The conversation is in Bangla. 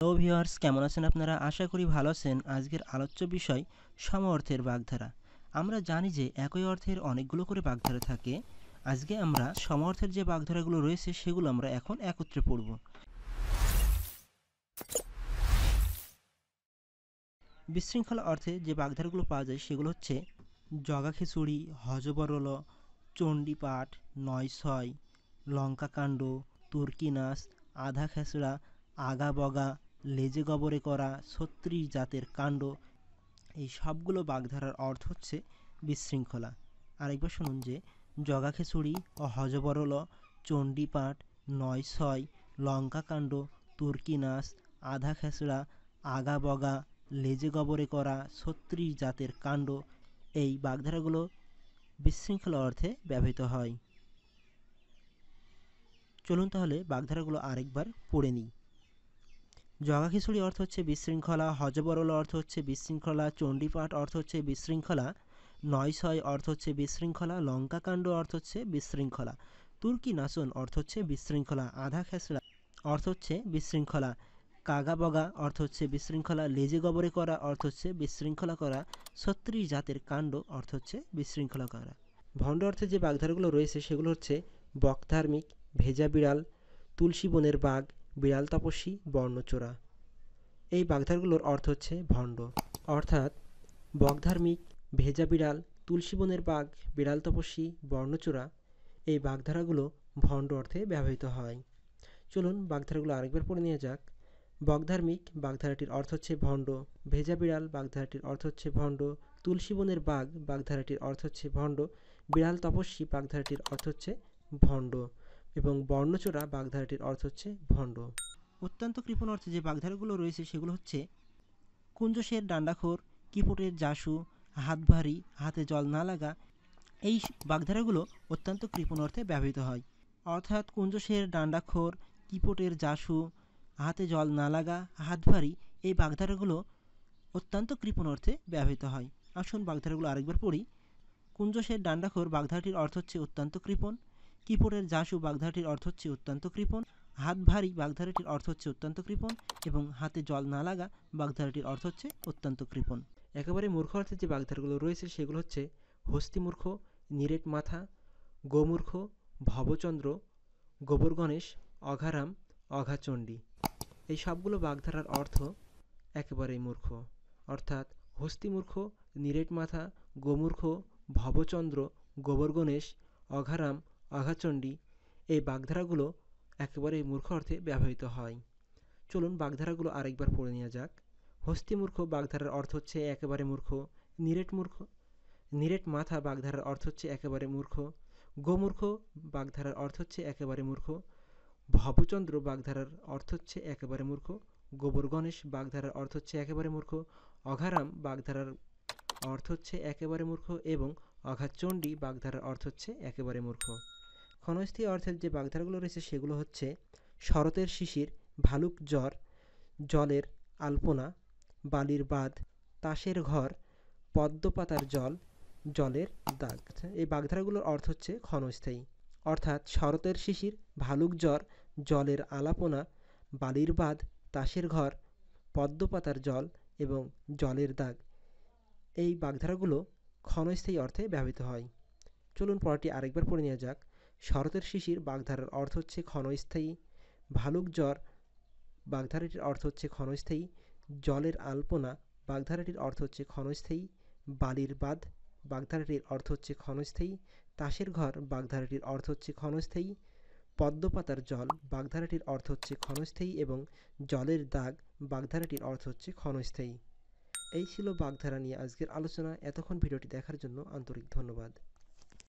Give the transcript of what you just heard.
হ্যালো ভিওয়ার্স কেমন আছেন আপনারা আশা করি ভালো আছেন আজকের আলোচ্য বিষয় সম অর্থের বাগধারা আমরা জানি যে একই অর্থের অনেকগুলো করে বাগধারা থাকে আজকে আমরা সম অর্থের যে বাগধারাগুলো রয়েছে সেগুলো আমরা এখন একত্রে পড়ব বিশৃঙ্খলা অর্থে যে বাগধারাগুলো পাওয়া যায় সেগুলো হচ্ছে জগা খিচুড়ি হজবরল চণ্ডীপাঠ নয় ছয় লঙ্কাকাণ্ড তুর্কি নাচ আধা খেসড়া আগা বগা লেজে গবরে করা ছত্রি জাতের কাণ্ড এই সবগুলো বাগধারার অর্থ হচ্ছে বিশৃঙ্খলা আরেকবার শুনুন যে জগা খেচুড়ি ও হজবরল চণ্ডীপাঠ নয় ছয় লঙ্কাকাণ্ড তুর্কি নাচ আধা খেসড়া আগা বগা লেজে গবরে করা ছত্রি জাতের কাণ্ড এই বাগধারাগুলো বিশৃঙ্খলা অর্থে ব্যবহৃত হয় চলুন তাহলে বাগধারাগুলো আরেকবার পড়ে নিই জগাখিচুড়ি অর্থ হচ্ছে বিশৃঙ্খলা হজবরল অর্থ হচ্ছে বিশৃঙ্খলা চণ্ডীপাঠ অর্থ হচ্ছে বিশৃঙ্খলা নয় ছয় অর্থ হচ্ছে বিশৃঙ্খলা লঙ্কাকাণ্ড অর্থ হচ্ছে বিশৃঙ্খলা তুর্কি নাচন অর্থ হচ্ছে বিশৃঙ্খলা আধা খেসলা অর্থ হচ্ছে বিশৃঙ্খলা কাগাবগা অর্থ হচ্ছে বিশৃঙ্খলা লেজে গবরে করা অর্থ হচ্ছে বিশৃঙ্খলা করা ছত্রিশ জাতের কাণ্ড অর্থ হচ্ছে বিশৃঙ্খলা করা ভণ্ড অর্থে যে বাগধারগুলো রয়েছে সেগুলো হচ্ছে বকধার্মিক ভেজা বিড়াল তুলসী বনের বাঘ বিড়াল তাপসী বর্ণচোরা এই বাগধারগুলোর অর্থ হচ্ছে ভণ্ড অর্থাৎ বগধার্মিক ভেজা বিড়াল তুলসী বনের বাঘ বিড়াল তপস্বী বর্ণচূড়া এই বাগধারাগুলো ভণ্ড অর্থে ব্যবহৃত হয় চলুন বাগধারাগুলো আরেকবার পড়ে নিয়ে যাক বগধার্মিক বাগধারাটির অর্থ হচ্ছে ভণ্ড ভেজা বিড়াল বাগধারাটির অর্থ হচ্ছে ভণ্ড তুলসী বনের বাঘ বাগধারাটির অর্থ হচ্ছে ভণ্ড বিড়াল তপস্বী বাগধারাটির অর্থ হচ্ছে ভণ্ড এবং বর্ণচোরা বাগধারাটির অর্থ হচ্ছে ভণ্ড অত্যন্ত কৃপণ অর্থে যে বাগধারাগুলো রয়েছে সেগুলো হচ্ছে কুঞ্জসের ডান্ডাখোর কিপটের জাসু হাত ভারী হাতে জল না লাগা এই বাগধারাগুলো অত্যন্ত কৃপণ অর্থে ব্যবহৃত হয় অর্থাৎ কুঞ্জসের ডান্ডাখোর কিপটের জাসু হাতে জল না লাগা হাত ভারী এই বাগধারাগুলো অত্যন্ত কৃপণ অর্থে ব্যবহৃত হয় আসুন বাগধারাগুলো আরেকবার পড়ি কুঞ্জসের ডান্ডাখোর বাগধারাটির অর্থ হচ্ছে অত্যন্ত কৃপণ কিপরের জাসু বাগধারাটির অর্থ হচ্ছে অত্যন্ত কৃপণ হাত ভারী বাগধারাটির অর্থ হচ্ছে অত্যন্ত কৃপণ এবং হাতে জল না লাগা বাগধারাটির অর্থ হচ্ছে অত্যন্ত কৃপণ একেবারে মূর্খ অর্থের যে বাগধারাগুলো রয়েছে সেগুলো হচ্ছে হস্তিমূর্খ নিরেট মাথা গোমূর্খ ভবচন্দ্র গোবর গণেশ অঘারাম অঘাচণ্ডী এই সবগুলো বাগধারার অর্থ একেবারেই মূর্খ অর্থাৎ হস্তিমূর্খ নিরেট মাথা গোমূর্খ ভবচন্দ্র গোবর গণেশ অঘারাম আঘাচণ্ডী এই বাগধারাগুলো একেবারে মূর্খ অর্থে ব্যবহৃত হয় চলুন বাগধারাগুলো আরেকবার পড়ে নেওয়া যাক হস্তিমূর্খ বাগধারার অর্থ হচ্ছে একেবারে মূর্খ নিরেট মূর্খ নিরেট মাথা বাগধারার অর্থ হচ্ছে একেবারে মূর্খ গোমূর্খ বাগধারার অর্থ হচ্ছে একেবারে মূর্খ ভবচন্দ্র বাগধারার অর্থ হচ্ছে একেবারে মূর্খ গোবর গণেশ বাগধারার অর্থ হচ্ছে একেবারে মূর্খ অঘারাম বাগধারার অর্থ হচ্ছে একেবারে মূর্খ এবং অঘাচণ্ডী বাগধারার অর্থ হচ্ছে একেবারে মূর্খ ক্ষণস্থায়ী অর্থের যে বাগধারাগুলো রয়েছে সেগুলো হচ্ছে শরতের শিশির ভালুক জ্বর জলের আলপনা বালির বাঁধ তাসের ঘর পদ্মপাতার জল জলের দাগ আচ্ছা, এই বাগধারাগুলোর অর্থ হচ্ছে ক্ষণস্থায়ী অর্থাৎ শরতের শিশির ভালুক জ্বর জলের আলাপনা বালির বাঁধ তাসের ঘর পদ্মপাতার জল এবং জলের দাগ এই বাগধারাগুলো ক্ষণস্থায়ী অর্থে ব্যবহৃত হয় চলুন পরটি আরেকবার পড়ে নেওয়া যাক শরতের শিশির বাগধারার অর্থ হচ্ছে ক্ষণস্থায়ী ভালুক জ্বর বাগধারাটির অর্থ হচ্ছে ক্ষণস্থায়ী জলের আলপনা বাগধারাটির অর্থ হচ্ছে ক্ষণস্থায়ী বালির বাঁধ বাগধারাটির অর্থ হচ্ছে ক্ষণস্থায়ী তাসের ঘর বাগধারাটির অর্থ হচ্ছে ক্ষণস্থায়ী পদ্মপাতার জল বাগধারাটির অর্থ হচ্ছে ক্ষণস্থায়ী এবং জলের দাগ বাগধারাটির অর্থ হচ্ছে ক্ষণস্থায়ী এই ছিল বাগধারা নিয়ে আজকের আলোচনা এতক্ষণ ভিডিওটি দেখার জন্য আন্তরিক ধন্যবাদ